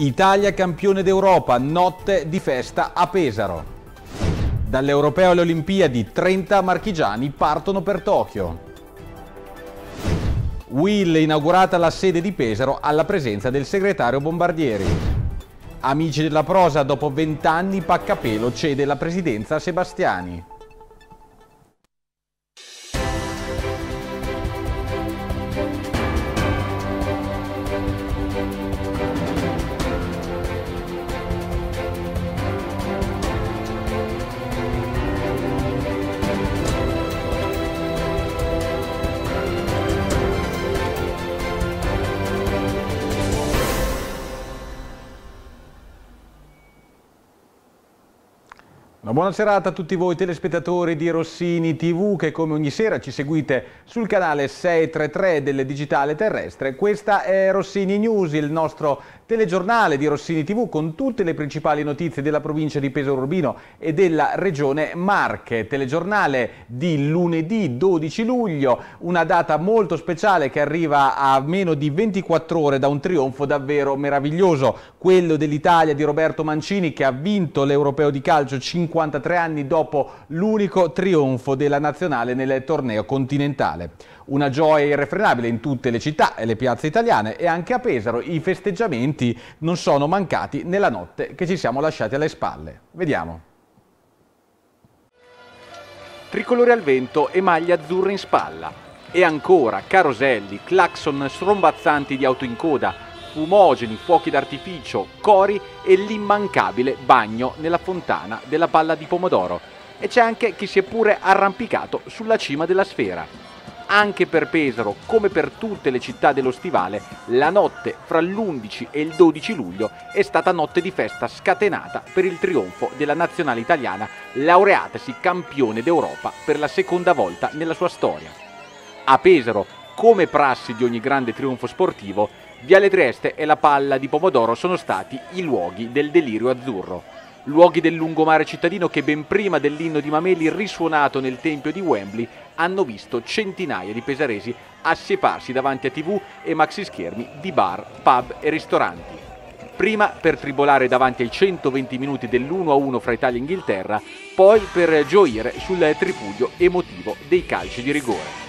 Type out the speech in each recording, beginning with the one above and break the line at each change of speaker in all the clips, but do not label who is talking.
Italia campione d'Europa, notte di festa a Pesaro. Dall'Europeo alle Olimpiadi, 30 marchigiani partono per Tokyo. Will inaugurata la sede di Pesaro alla presenza del segretario Bombardieri. Amici della prosa, dopo vent'anni Paccapelo cede la presidenza a Sebastiani. Una buona serata a tutti voi telespettatori di Rossini TV che come ogni sera ci seguite sul canale 633 del Digitale Terrestre. Questa è Rossini News, il nostro telegiornale di Rossini TV con tutte le principali notizie della provincia di Pesaro Urbino e della regione Marche. Telegiornale di lunedì 12 luglio, una data molto speciale che arriva a meno di 24 ore da un trionfo davvero meraviglioso, quello dell'Italia di Roberto Mancini che ha vinto l'Europeo di calcio 50 53 anni dopo l'unico trionfo della nazionale nel torneo continentale. Una gioia irrefrenabile in tutte le città e le piazze italiane e anche a Pesaro i festeggiamenti non sono mancati nella notte che ci siamo lasciati alle spalle. Vediamo. Tricolore al vento e maglia azzurra in spalla. E ancora caroselli, clacson strombazzanti di auto in coda, fumogeni, fuochi d'artificio, cori e l'immancabile bagno nella fontana della palla di pomodoro. E c'è anche chi si è pure arrampicato sulla cima della sfera. Anche per Pesaro, come per tutte le città dello stivale, la notte fra l'11 e il 12 luglio è stata notte di festa scatenata per il trionfo della nazionale italiana, laureatasi campione d'Europa per la seconda volta nella sua storia. A Pesaro come prassi di ogni grande trionfo sportivo, Viale Trieste e la palla di Pomodoro sono stati i luoghi del delirio azzurro. Luoghi del lungomare cittadino che ben prima dell'inno di Mameli risuonato nel tempio di Wembley hanno visto centinaia di pesaresi assieparsi davanti a tv e maxi schermi di bar, pub e ristoranti. Prima per tribolare davanti ai 120 minuti dell'1-1 fra Italia e Inghilterra, poi per gioire sul tripudio emotivo dei calci di rigore.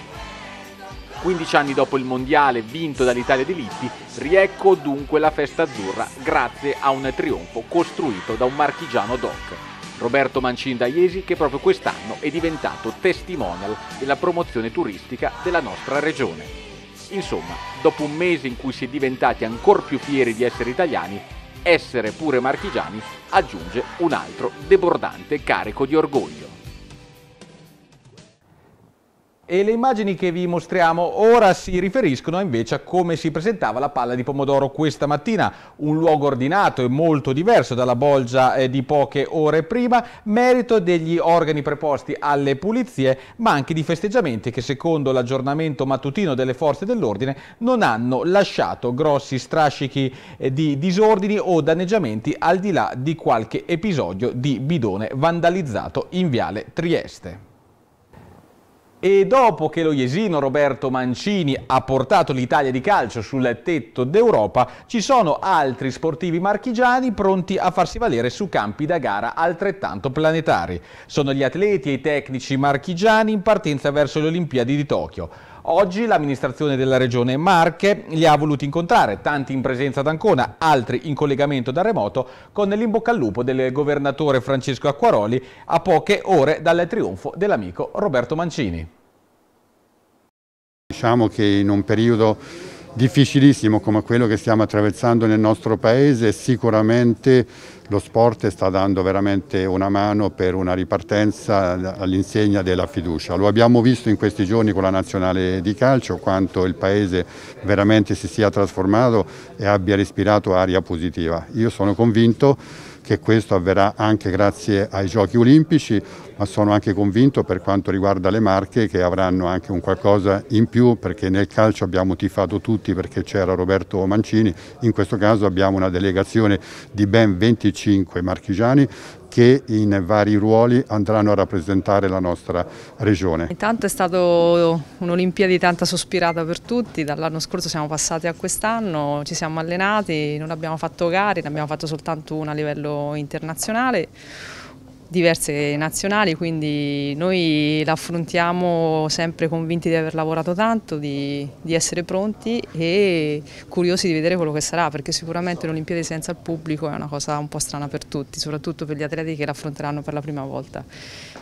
15 anni dopo il mondiale vinto dall'Italia di Lippi, riecco dunque la festa azzurra grazie a un trionfo costruito da un marchigiano doc. Roberto Mancini da Iesi che proprio quest'anno è diventato testimonial della promozione turistica della nostra regione. Insomma, dopo un mese in cui si è diventati ancora più fieri di essere italiani, essere pure marchigiani aggiunge un altro debordante carico di orgoglio e le immagini che vi mostriamo ora si riferiscono invece a come si presentava la palla di pomodoro questa mattina, un luogo ordinato e molto diverso dalla bolgia eh, di poche ore prima, merito degli organi preposti alle pulizie, ma anche di festeggiamenti che secondo l'aggiornamento mattutino delle forze dell'ordine non hanno lasciato grossi strascichi eh, di disordini o danneggiamenti al di là di qualche episodio di bidone vandalizzato in Viale Trieste. E dopo che lo Iesino Roberto Mancini ha portato l'Italia di calcio sul tetto d'Europa, ci sono altri sportivi marchigiani pronti a farsi valere su campi da gara altrettanto planetari. Sono gli atleti e i tecnici marchigiani in partenza verso le Olimpiadi di Tokyo. Oggi l'amministrazione della regione Marche li ha voluti incontrare, tanti in presenza ad Ancona, altri in collegamento da remoto, con l'imbocca al lupo del governatore Francesco Acquaroli a poche ore dal trionfo dell'amico Roberto Mancini.
Diciamo che in un periodo difficilissimo come quello che stiamo attraversando nel nostro paese, sicuramente lo sport sta dando veramente una mano per una ripartenza all'insegna della fiducia. Lo abbiamo visto in questi giorni con la nazionale di calcio, quanto il paese veramente si sia trasformato e abbia respirato aria positiva. Io sono convinto che questo avverrà anche grazie ai giochi olimpici, ma sono anche convinto per quanto riguarda le marche che avranno anche un qualcosa in più perché nel calcio abbiamo tifato tutti perché c'era Roberto Mancini, in questo caso abbiamo una delegazione di ben 25 marchigiani che in vari ruoli andranno a rappresentare la nostra regione.
Intanto è stata un'Olimpiade di tanta sospirata per tutti, dall'anno scorso siamo passati a quest'anno, ci siamo allenati, non abbiamo fatto gare, ne abbiamo fatto soltanto una a livello internazionale diverse nazionali, quindi noi l'affrontiamo sempre convinti di aver lavorato tanto, di, di, essere pronti e curiosi di vedere quello che sarà, perché sicuramente l'Olimpiade senza il pubblico è una cosa un po' strana per tutti, soprattutto per gli atleti che l'affronteranno per la prima volta.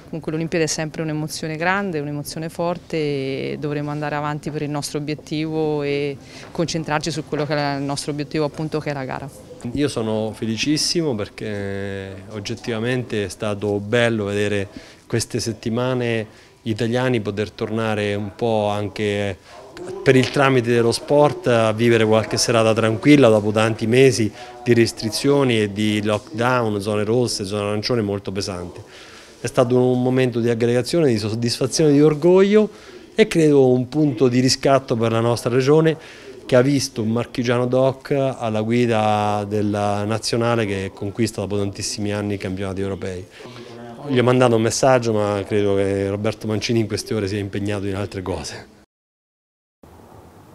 Comunque l'Olimpiade è sempre un'emozione grande, un'emozione forte e dovremo andare avanti per il nostro obiettivo e concentrarci su quello che è il nostro obiettivo appunto che è la gara.
Io sono felicissimo perché oggettivamente è stato bello vedere queste settimane gli italiani poter tornare un po' anche per il tramite dello sport a vivere qualche serata tranquilla dopo tanti mesi di restrizioni e di lockdown, zone rosse, zone arancione molto pesanti. È stato un momento di aggregazione, di soddisfazione, di orgoglio e credo un punto di riscatto per la nostra regione che ha visto un marchigiano doc alla guida della nazionale che conquista dopo tantissimi anni i campionati europei. Gli ho mandato un messaggio ma credo che Roberto Mancini in queste ore sia impegnato in altre cose.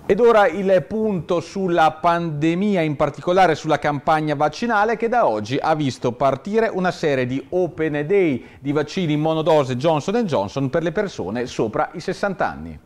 Ed ora
il punto sulla pandemia, in particolare sulla campagna vaccinale che da oggi ha visto partire una serie di open day di vaccini monodose Johnson Johnson per le persone sopra i 60 anni.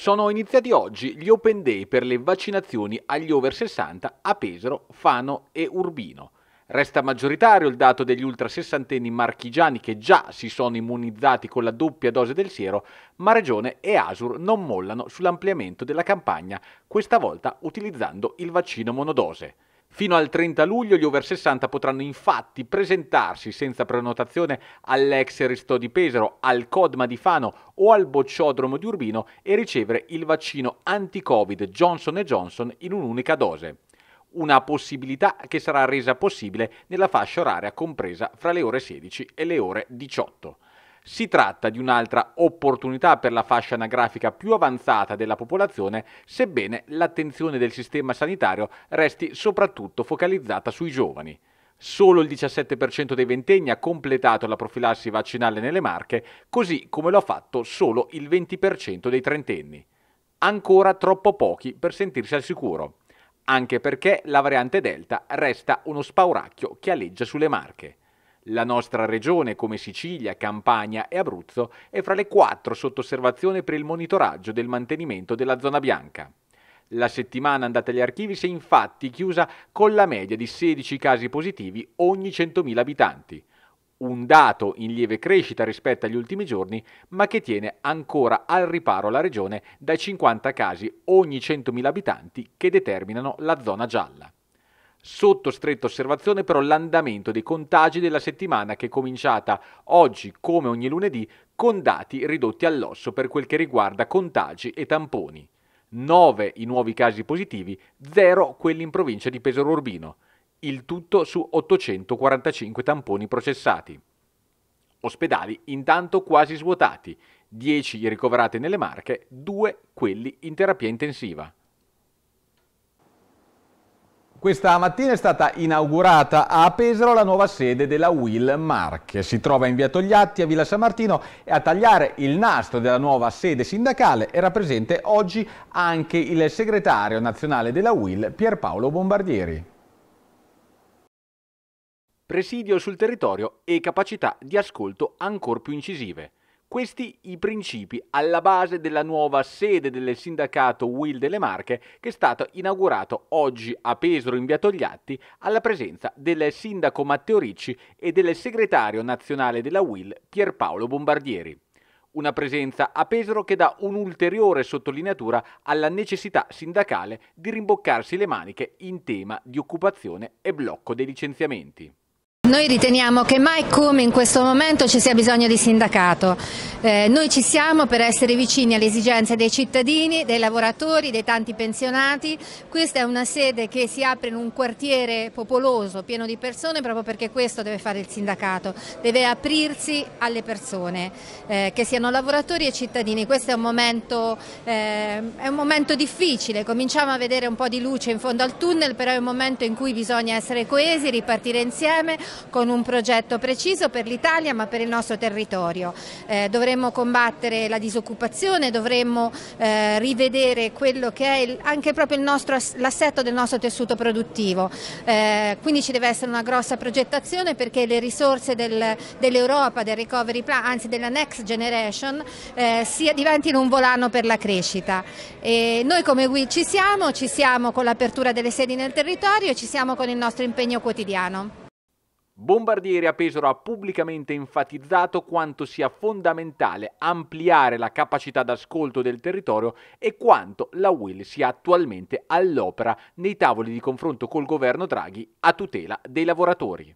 Sono iniziati oggi gli open day per le vaccinazioni agli over 60 a Pesaro, Fano e Urbino. Resta maggioritario il dato degli ultra sessantenni marchigiani che già si sono immunizzati con la doppia dose del siero, ma Regione e Asur non mollano sull'ampliamento della campagna, questa volta utilizzando il vaccino monodose. Fino al 30 luglio gli over 60 potranno infatti presentarsi senza prenotazione all'ex Ristò di Pesaro, al Codma di Fano o al Bocciodromo di Urbino e ricevere il vaccino anti-Covid Johnson Johnson in un'unica dose. Una possibilità che sarà resa possibile nella fascia oraria compresa fra le ore 16 e le ore 18. Si tratta di un'altra opportunità per la fascia anagrafica più avanzata della popolazione, sebbene l'attenzione del sistema sanitario resti soprattutto focalizzata sui giovani. Solo il 17% dei ventenni ha completato la profilassi vaccinale nelle Marche, così come lo ha fatto solo il 20% dei trentenni. Ancora troppo pochi per sentirsi al sicuro, anche perché la variante Delta resta uno spauracchio che aleggia sulle Marche. La nostra regione, come Sicilia, Campania e Abruzzo, è fra le quattro sotto osservazione per il monitoraggio del mantenimento della zona bianca. La settimana andata agli archivi si è infatti chiusa con la media di 16 casi positivi ogni 100.000 abitanti, un dato in lieve crescita rispetto agli ultimi giorni, ma che tiene ancora al riparo la regione dai 50 casi ogni 100.000 abitanti che determinano la zona gialla. Sotto stretta osservazione però l'andamento dei contagi della settimana che è cominciata oggi come ogni lunedì con dati ridotti all'osso per quel che riguarda contagi e tamponi. 9 i nuovi casi positivi, 0 quelli in provincia di Pesaro Urbino, il tutto su 845 tamponi processati. Ospedali intanto quasi svuotati, 10 ricoverati nelle Marche, 2 quelli in terapia intensiva. Questa mattina è stata inaugurata a Pesaro la nuova sede della Will Marche. Si trova in via Togliatti a Villa San Martino e a tagliare il nastro della nuova sede sindacale era presente oggi anche il segretario nazionale della Will Pierpaolo Bombardieri. Presidio sul territorio e capacità di ascolto ancora più incisive. Questi i principi alla base della nuova sede del sindacato Will delle Marche che è stato inaugurato oggi a Pesaro in via Togliatti alla presenza del sindaco Matteo Ricci e del segretario nazionale della Will Pierpaolo Bombardieri. Una presenza a Pesaro che dà un'ulteriore sottolineatura alla necessità sindacale di rimboccarsi le maniche in tema di occupazione e blocco dei licenziamenti.
Noi riteniamo che mai come in questo momento ci sia bisogno di sindacato. Eh, noi ci siamo per essere vicini alle esigenze dei cittadini, dei lavoratori, dei tanti pensionati. Questa è una sede che si apre in un quartiere popoloso, pieno di persone, proprio perché questo deve fare il sindacato, deve aprirsi alle persone, eh, che siano lavoratori e cittadini. Questo è un, momento, eh, è un momento difficile, cominciamo a vedere un po' di luce in fondo al tunnel, però è un momento in cui bisogna essere coesi, ripartire insieme con un progetto preciso per l'Italia ma per il nostro territorio. Eh, dovremmo combattere la disoccupazione, dovremmo eh, rivedere quello che è il, anche proprio l'assetto del nostro tessuto produttivo. Eh, quindi ci deve essere una grossa progettazione perché le risorse del, dell'Europa, del Recovery Plan, anzi della Next Generation, eh, sia, diventino un volano per la crescita. E noi come WI ci siamo, ci siamo con l'apertura delle sedi nel territorio e ci siamo con il nostro impegno quotidiano.
Bombardieri a Pesaro ha pubblicamente enfatizzato quanto sia fondamentale ampliare la capacità d'ascolto del territorio e quanto la Will sia attualmente all'opera nei tavoli di confronto col governo Draghi a tutela dei lavoratori.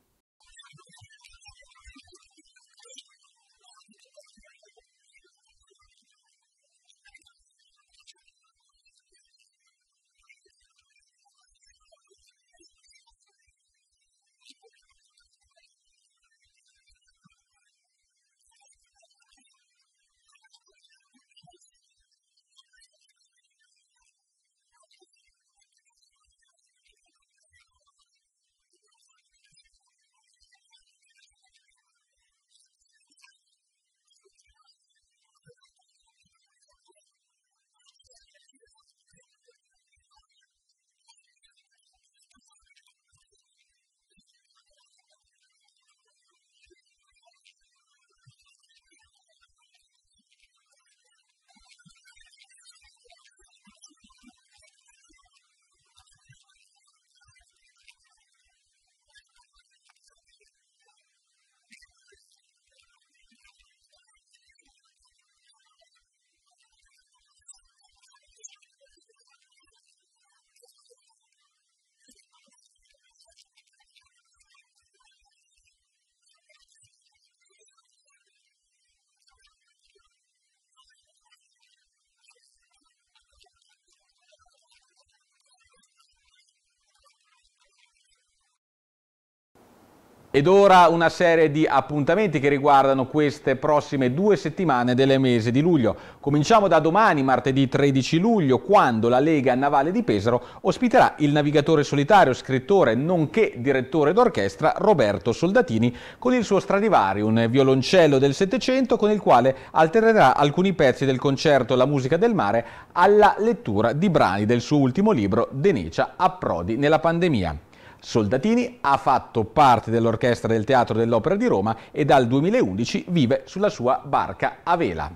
Ed ora una serie di appuntamenti che riguardano queste prossime due settimane del mese di luglio. Cominciamo da domani, martedì 13 luglio, quando la Lega Navale di Pesaro ospiterà il navigatore solitario, scrittore nonché direttore d'orchestra Roberto Soldatini con il suo un violoncello del Settecento con il quale altererà alcuni pezzi del concerto La musica del mare alla lettura di brani del suo ultimo libro Denecia a Prodi nella pandemia. Soldatini ha fatto parte dell'orchestra del Teatro dell'Opera di Roma e dal 2011 vive sulla sua barca a vela.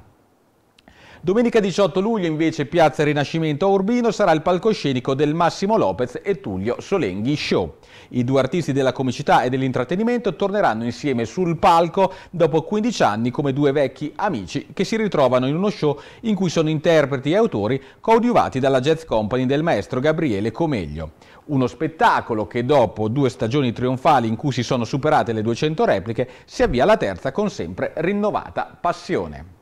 Domenica 18 luglio invece Piazza Rinascimento a Urbino sarà il palcoscenico del Massimo Lopez e Tullio Solenghi Show. I due artisti della comicità e dell'intrattenimento torneranno insieme sul palco dopo 15 anni come due vecchi amici che si ritrovano in uno show in cui sono interpreti e autori coadiuvati dalla jazz company del maestro Gabriele Comeglio uno spettacolo che dopo due stagioni trionfali in cui si sono superate le 200 repliche si avvia alla terza con sempre rinnovata passione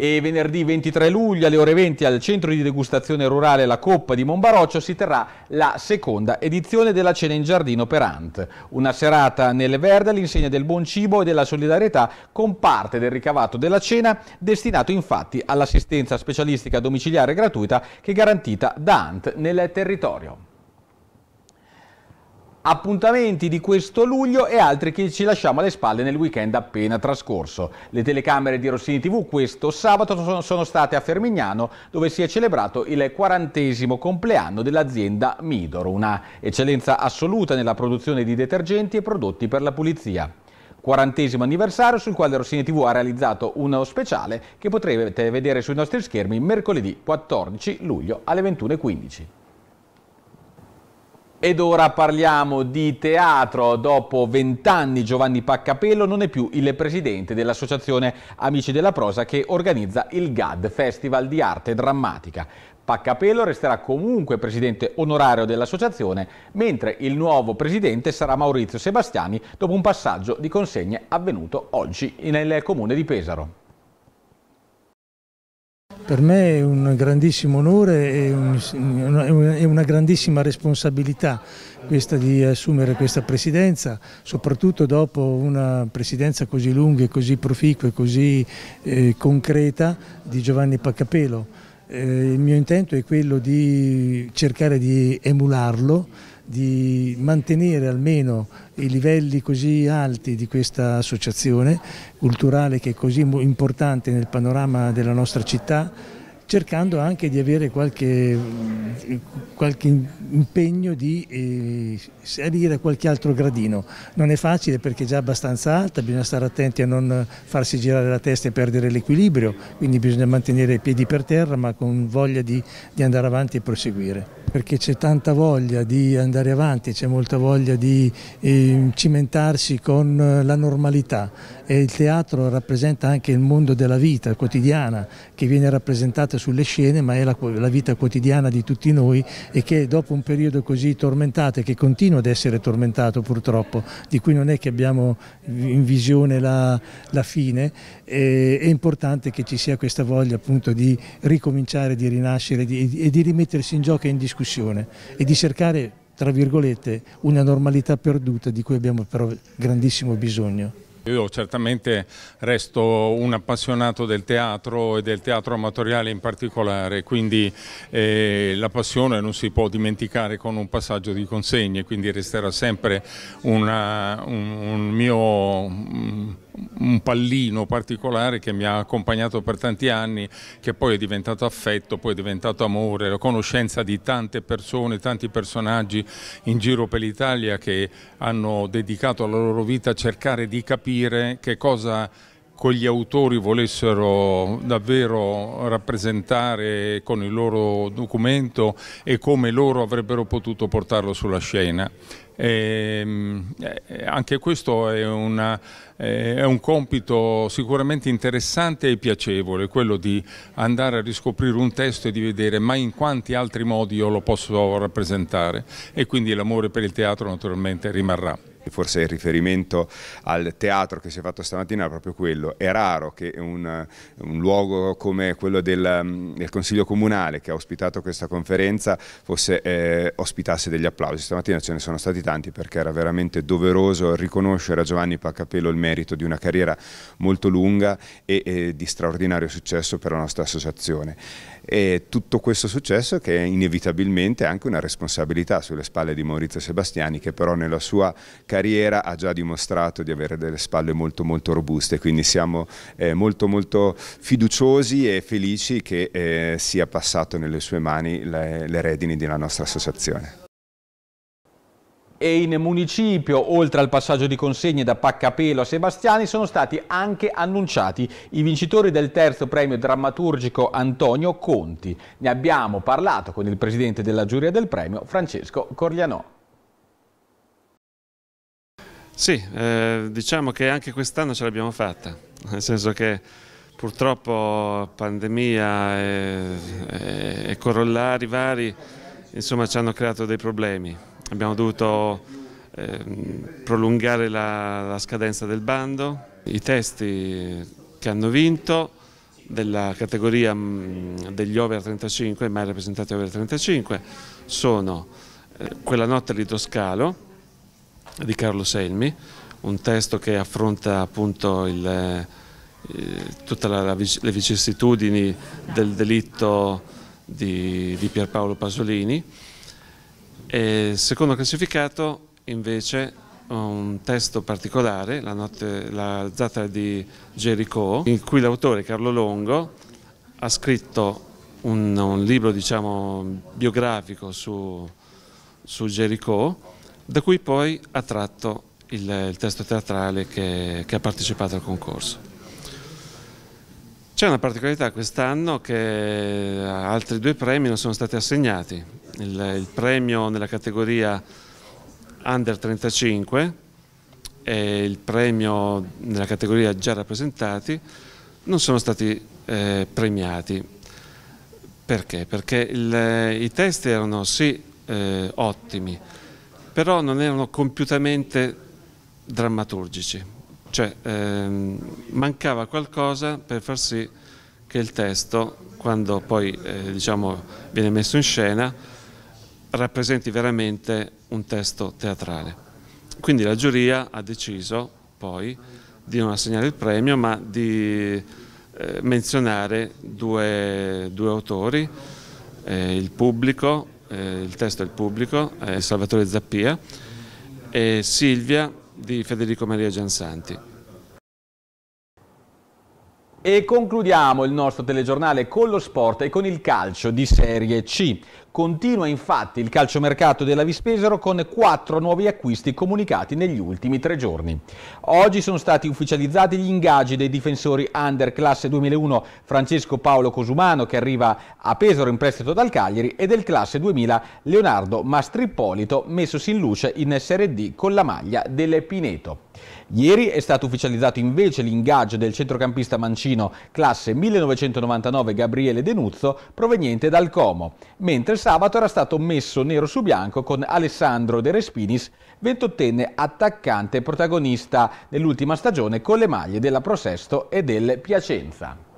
e venerdì 23 luglio alle ore 20 al centro di degustazione rurale La Coppa di Monbaroccio si terrà la seconda edizione della cena in giardino per Ant. Una serata nel verde all'insegna del buon cibo e della solidarietà con parte del ricavato della cena destinato infatti all'assistenza specialistica domiciliare gratuita che è garantita da Ant nel territorio appuntamenti di questo luglio e altri che ci lasciamo alle spalle nel weekend appena trascorso. Le telecamere di Rossini TV questo sabato sono state a Fermignano dove si è celebrato il quarantesimo compleanno dell'azienda Midor, una eccellenza assoluta nella produzione di detergenti e prodotti per la pulizia. Quarantesimo anniversario sul quale Rossini TV ha realizzato uno speciale che potrete vedere sui nostri schermi mercoledì 14 luglio alle 21.15. Ed ora parliamo di teatro. Dopo vent'anni Giovanni Paccapello non è più il presidente dell'associazione Amici della Prosa che organizza il GAD, Festival di Arte Drammatica. Paccapello resterà comunque presidente onorario dell'associazione, mentre il nuovo presidente sarà Maurizio Sebastiani dopo un passaggio di consegne avvenuto oggi nel comune di Pesaro.
Per me è un grandissimo onore e una grandissima responsabilità questa di assumere questa presidenza, soprattutto dopo una presidenza così lunga e così proficua e così eh, concreta di Giovanni Paccapelo. Eh, il mio intento è quello di cercare di emularlo di mantenere almeno i livelli così alti di questa associazione culturale che è così importante nel panorama della nostra città cercando anche di avere qualche, qualche impegno di eh, salire a qualche altro gradino. Non è facile perché è già abbastanza alta, bisogna stare attenti a non farsi girare la testa e perdere l'equilibrio, quindi bisogna mantenere i piedi per terra ma con voglia di, di andare avanti e proseguire perché c'è tanta voglia di andare avanti, c'è molta voglia di eh, cimentarsi con eh, la normalità e il teatro rappresenta anche il mondo della vita quotidiana che viene rappresentata sulle scene ma è la, la vita quotidiana di tutti noi e che dopo un periodo così tormentato e che continua ad essere tormentato purtroppo, di cui non è che abbiamo in visione la, la fine, e, eh, è importante che ci sia questa voglia appunto di ricominciare, di rinascere di, e di rimettersi in gioco e in discussione e di cercare tra virgolette, una normalità perduta di cui abbiamo però grandissimo bisogno.
Io certamente resto un appassionato del teatro e del teatro amatoriale in particolare, quindi eh, la passione non si può dimenticare con un passaggio di consegne, quindi resterà sempre una, un, un mio... Mm, un pallino particolare che mi ha accompagnato per tanti anni, che poi è diventato affetto, poi è diventato amore, la conoscenza di tante persone, tanti personaggi in giro per l'Italia che hanno dedicato la loro vita a cercare di capire che cosa con gli autori volessero davvero rappresentare con il loro documento e come loro avrebbero potuto portarlo sulla scena. E, ehm, eh, anche questo è, una, eh, è, un compito sicuramente interessante e piacevole, quello di andare a riscoprire un testo e di vedere ma in quanti altri modi io lo posso rappresentare e quindi l'amore per il teatro naturalmente rimarrà che forse il riferimento al teatro che si è fatto stamattina è proprio quello. È raro che un, un luogo come quello del, del, Consiglio Comunale che ha ospitato questa conferenza fosse, eh, ospitasse degli applausi. Stamattina ce ne sono stati tanti perché era veramente doveroso riconoscere a Giovanni Pacapello il merito di una carriera molto lunga e, e di straordinario successo per la nostra associazione. E tutto questo successo che è inevitabilmente anche una responsabilità sulle spalle di Maurizio Sebastiani che però nella sua carriera ha già dimostrato di avere delle spalle molto molto robuste, quindi siamo eh, molto molto fiduciosi e felici che eh, sia passato nelle sue mani le, le redini della nostra associazione
e in municipio, oltre al passaggio di consegne da Paccapelo a Sebastiani, sono stati anche annunciati i vincitori del terzo premio drammaturgico Antonio Conti. Ne abbiamo parlato con il presidente della giuria del premio, Francesco Corlianò.
Sì, eh, diciamo che anche quest'anno ce l'abbiamo fatta, nel senso che purtroppo pandemia e, e, e corollari vari insomma, ci hanno creato dei problemi abbiamo dovuto ehm, prolungare la, la scadenza del bando, i testi che hanno vinto della categoria mm, degli over 35, mai rappresentati over 35, sono eh, Quella notte all'idroscalo di Carlo Selmi, un testo che affronta appunto il, eh, tutte le vicissitudini del delitto di, di Pierpaolo Pasolini, e secondo classificato invece un testo particolare, La, notte, la zattera di Gerico, in cui l'autore Carlo Longo ha scritto un, un libro diciamo, biografico su, su Gerico, da cui poi ha tratto il, il testo teatrale che, che ha partecipato al concorso. C'è una particolarità quest'anno che altri due premi non sono stati assegnati, il, il premio nella categoria Under 35 e il premio nella categoria già rappresentati non sono stati eh, premiati. Perché? Perché il, eh, i testi erano sì eh, ottimi, però non erano compiutamente drammaturgici, cioè ehm, mancava qualcosa per far sì che il testo, quando poi eh, diciamo, viene messo in scena, rappresenti veramente un testo teatrale. Quindi la giuria ha deciso poi di non assegnare il premio ma di eh, menzionare due, due autori, eh, il pubblico, eh, il testo del pubblico, eh, Salvatore Zappia e Silvia di Federico Maria Giansanti.
E concludiamo il nostro telegiornale con lo sport e con il calcio di Serie C. Continua infatti il calciomercato della Vispesero con quattro nuovi acquisti comunicati negli ultimi tre giorni. Oggi sono stati ufficializzati gli ingaggi dei difensori under classe 2001 Francesco Paolo Cosumano che arriva a Pesaro in prestito dal Cagliari e del classe 2000 Leonardo Mastrippolito messosi in luce in Serie D con la maglia del Pineto. Ieri è stato ufficializzato invece l'ingaggio del centrocampista mancino classe 1999 Gabriele Denuzzo proveniente dal Como, mentre sabato era stato messo nero su bianco con Alessandro De Respinis, 28enne attaccante protagonista nell'ultima stagione con le maglie della Prosesto e del Piacenza.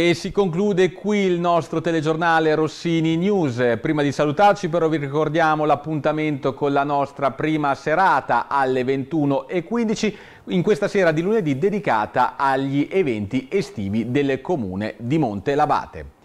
E si conclude qui il nostro telegiornale Rossini News. Prima di salutarci però vi ricordiamo l'appuntamento con la nostra prima serata alle 21.15 in questa sera di lunedì dedicata agli eventi estivi del comune di Monte Labate.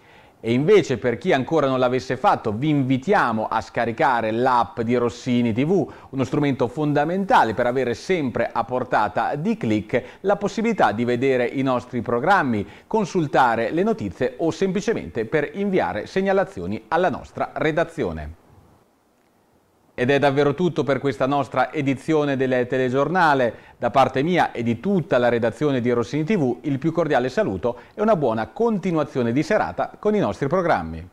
E invece per chi ancora non l'avesse fatto vi invitiamo a scaricare l'app di Rossini TV, uno strumento fondamentale per avere sempre a portata di clic la possibilità di vedere i nostri programmi, consultare le notizie o semplicemente per inviare segnalazioni alla nostra redazione. Ed è davvero tutto per questa nostra edizione del telegiornale. Da parte mia e di tutta la redazione di Rossini TV il più cordiale saluto e una buona continuazione di serata con i nostri programmi.